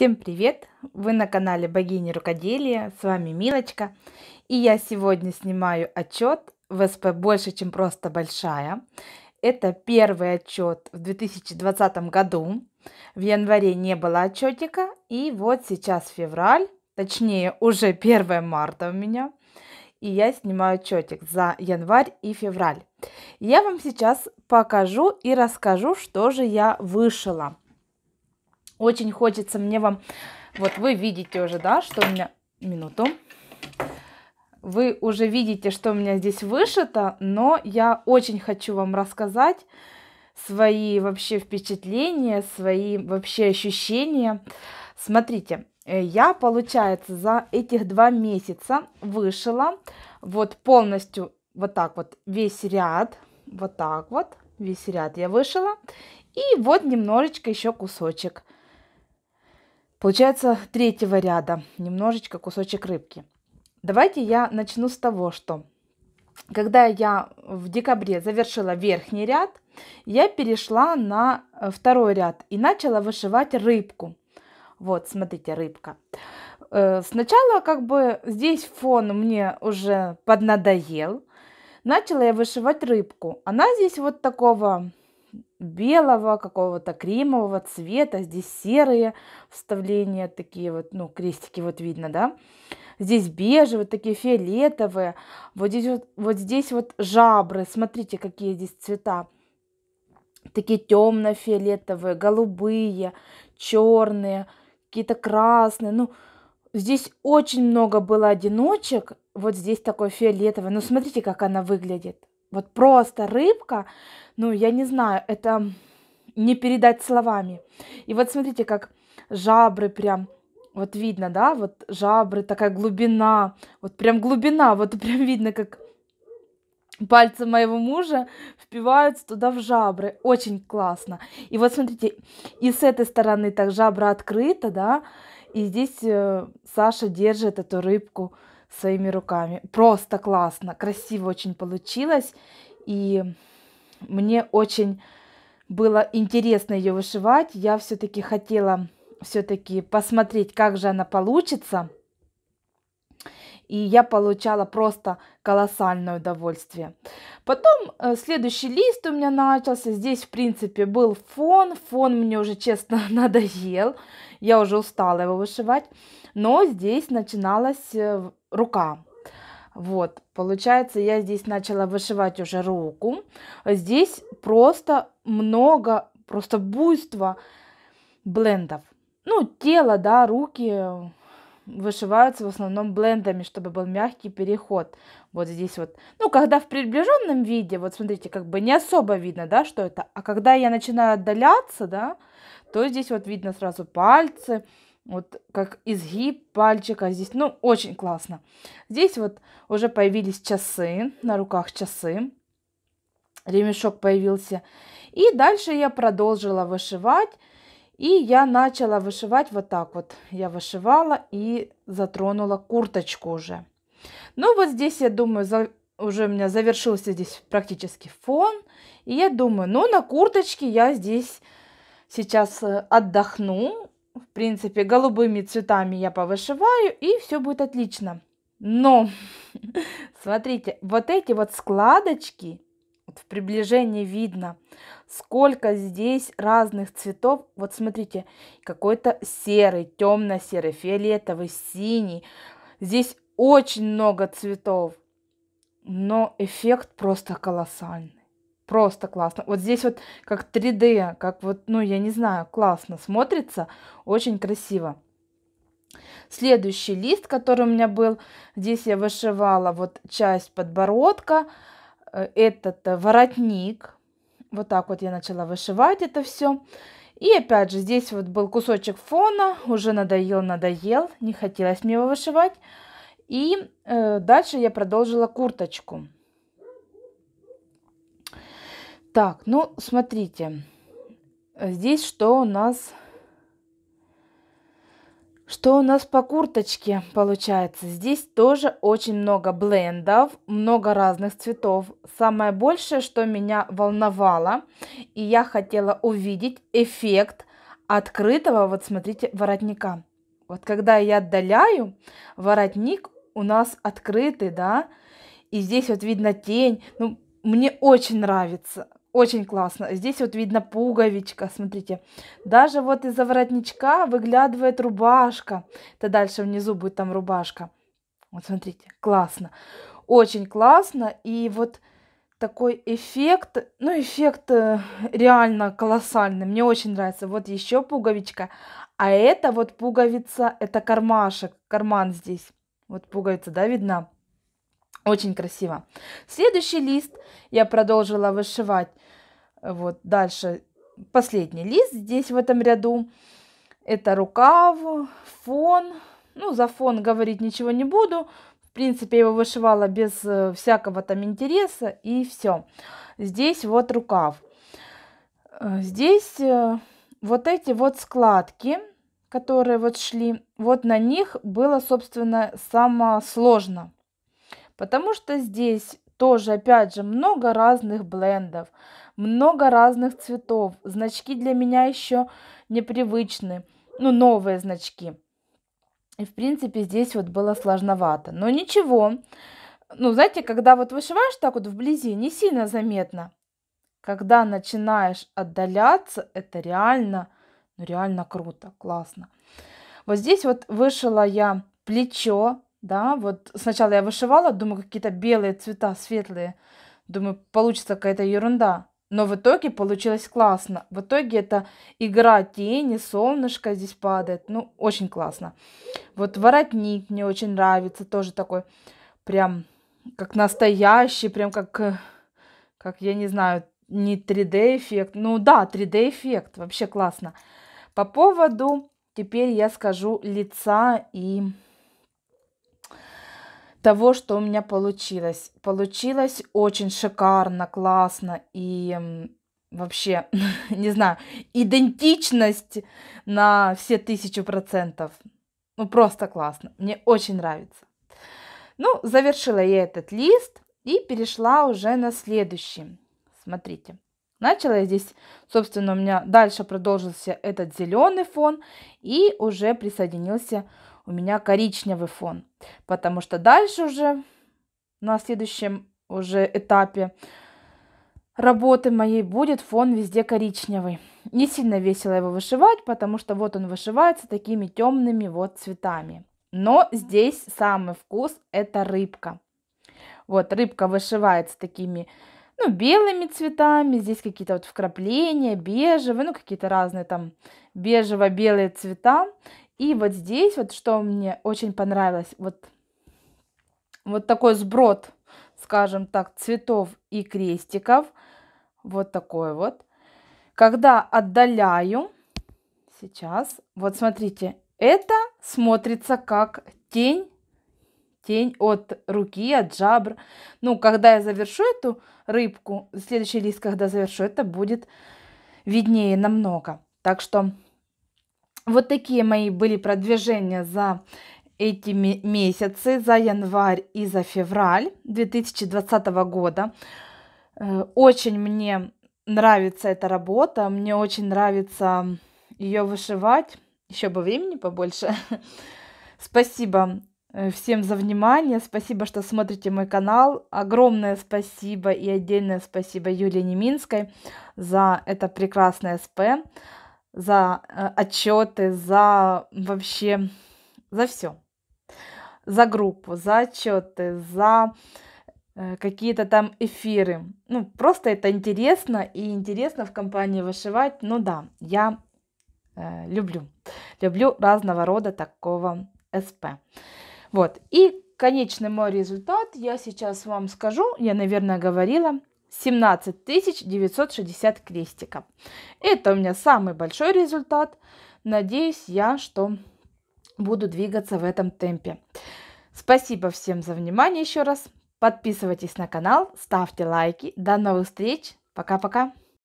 Всем привет! Вы на канале Богини Рукоделия, с вами Милочка. И я сегодня снимаю отчет в СП «Больше, чем просто большая». Это первый отчет в 2020 году. В январе не было отчетика, и вот сейчас февраль, точнее уже 1 марта у меня, и я снимаю отчетик за январь и февраль. Я вам сейчас покажу и расскажу, что же я вышила – очень хочется мне вам... Вот вы видите уже, да, что у меня... Минуту. Вы уже видите, что у меня здесь вышито, но я очень хочу вам рассказать свои вообще впечатления, свои вообще ощущения. Смотрите, э, я, получается, за этих два месяца вышила вот полностью вот так вот весь ряд, вот так вот весь ряд я вышила. И вот немножечко еще кусочек. Получается третьего ряда, немножечко кусочек рыбки. Давайте я начну с того, что когда я в декабре завершила верхний ряд, я перешла на э, второй ряд и начала вышивать рыбку. Вот, смотрите, рыбка. Э, сначала как бы здесь фон мне уже поднадоел. Начала я вышивать рыбку. Она здесь вот такого белого, какого-то кремового цвета. Здесь серые вставления, такие вот, ну, крестики вот видно, да. Здесь бежевые, такие фиолетовые. Вот здесь вот, вот здесь вот жабры. Смотрите, какие здесь цвета. Такие темно-фиолетовые, голубые, черные, какие-то красные. Ну, здесь очень много было одиночек. Вот здесь такой фиолетовый. Ну, смотрите, как она выглядит. Вот просто рыбка, ну, я не знаю, это не передать словами. И вот смотрите, как жабры прям, вот видно, да, вот жабры, такая глубина, вот прям глубина, вот прям видно, как пальцы моего мужа впиваются туда в жабры. Очень классно. И вот смотрите, и с этой стороны так жабра открыта, да, и здесь э, Саша держит эту рыбку своими руками. Просто классно, красиво очень получилось. И мне очень было интересно ее вышивать. Я все-таки хотела все-таки посмотреть, как же она получится. И я получала просто колоссальное удовольствие. Потом э, следующий лист у меня начался. Здесь, в принципе, был фон. Фон мне уже, честно, надоел. Я уже устала его вышивать. Но здесь начиналась э, рука. Вот, получается, я здесь начала вышивать уже руку. Здесь просто много, просто буйство блендов. Ну, тело, да, руки вышиваются в основном блендами, чтобы был мягкий переход. Вот здесь вот. Ну, когда в приближенном виде, вот смотрите, как бы не особо видно, да, что это. А когда я начинаю отдаляться, да, то здесь вот видно сразу пальцы, вот как изгиб пальчика здесь. Ну, очень классно. Здесь вот уже появились часы, на руках часы. Ремешок появился. И дальше я продолжила вышивать. И я начала вышивать вот так вот. Я вышивала и затронула курточку уже. Ну вот здесь, я думаю, за... уже у меня завершился здесь практически фон. И я думаю, ну на курточке я здесь сейчас э, отдохну в принципе, голубыми цветами я повышиваю, и все будет отлично. Но, смотрите, вот эти вот складочки, вот в приближении видно, сколько здесь разных цветов. Вот смотрите, какой-то серый, темно-серый, фиолетовый, синий. Здесь очень много цветов, но эффект просто колоссальный. Просто классно. Вот здесь вот как 3D, как вот, ну, я не знаю, классно смотрится, очень красиво. Следующий лист, который у меня был, здесь я вышивала вот часть подбородка, э, этот э, воротник. Вот так вот я начала вышивать это все. И опять же, здесь вот был кусочек фона, уже надоел-надоел, не хотелось мне его вышивать. И э, дальше я продолжила курточку. Так, ну, смотрите. Здесь что у нас... Что у нас по курточке получается? Здесь тоже очень много блендов, много разных цветов. Самое большее, что меня волновало, и я хотела увидеть эффект открытого, вот смотрите, воротника. Вот когда я отдаляю, воротник у нас открытый, да, и здесь вот видно тень. Ну, мне очень нравится. Очень классно. Здесь вот видно пуговичка, смотрите. Даже вот из-за воротничка выглядывает рубашка. Это дальше внизу будет там рубашка. Вот смотрите, классно. Очень классно. И вот такой эффект, ну эффект э, реально колоссальный. Мне очень нравится. Вот еще пуговичка. А это вот пуговица, это кармашек, карман здесь. Вот пуговица, да, видна? Очень красиво. Следующий лист я продолжила вышивать. Э, вот дальше последний лист здесь в этом ряду. Это рукав, фон. Ну, за фон говорить ничего не буду. В принципе, я его вышивала без э, всякого там интереса и все. Здесь вот рукав. Э, здесь вот эти вот складки, которые вот шли, вот на них было, собственно, самое сложно Потому что здесь тоже, опять же, много разных блендов, много разных цветов. Значки для меня еще непривычны, ну, новые значки. И, в принципе, здесь вот было сложновато. Но ничего. Ну, знаете, когда вот вышиваешь так вот вблизи, не сильно заметно. Когда начинаешь отдаляться, это реально, ну, реально круто, классно. Вот здесь вот вышила я плечо, да, вот сначала я вышивала, думаю, какие-то белые цвета, светлые, думаю, получится какая-то ерунда, но в итоге получилось классно. В итоге это игра тени, солнышко здесь падает. Ну, очень классно. Вот воротник мне очень нравится. Тоже такой прям как настоящий, прям как, э, как я не знаю, не 3D-эффект. Ну да, 3D-эффект. Вообще классно. По поводу теперь я скажу лица и того, что у меня получилось. Получилось очень шикарно, классно и вообще, не знаю, идентичность на все тысячу процентов. Ну, просто классно. Мне очень нравится. Ну, завершила я этот лист и перешла уже на следующий. Смотрите. Начала я здесь, собственно, у меня дальше продолжился этот зеленый фон и уже присоединился у меня коричневый фон, потому что дальше уже на следующем уже этапе работы моей будет фон везде коричневый. Не сильно весело его вышивать, потому что вот он вышивается такими темными вот цветами. Но здесь самый вкус – это рыбка. Вот рыбка вышивается такими ну, белыми цветами, здесь какие-то вот вкрапления, бежевые, ну, какие-то разные там бежево-белые цвета. И вот здесь вот, что мне очень понравилось, вот, вот такой сброд, скажем так, цветов и крестиков. Вот такой вот. Когда отдаляю, сейчас, вот смотрите, это смотрится как тень, тень от руки, от жабр. Ну, когда я завершу эту рыбку, следующий лист, когда завершу, это будет виднее намного. Так что вот такие мои были продвижения за эти месяцы, за январь и за февраль 2020 года. Э, очень мне нравится эта работа, мне очень нравится ее вышивать. Еще бы времени побольше. Спасибо э, всем за внимание, спасибо, что смотрите мой канал. Огромное спасибо и отдельное спасибо Юлии Неминской за это прекрасное СП, за э, отчеты, за вообще, за все. За группу, за отчеты, за э, какие-то там эфиры. Ну, просто это интересно, и интересно в компании вышивать. Ну да, я э, люблю. Люблю разного рода такого СП. Вот, и конечный мой результат я сейчас вам скажу. Я, наверное, говорила 17 960 крестиков. Это у меня самый большой результат. Надеюсь я, что буду двигаться в этом темпе. Спасибо всем за внимание еще раз. Подписывайтесь на канал, ставьте лайки. До новых встреч. Пока-пока.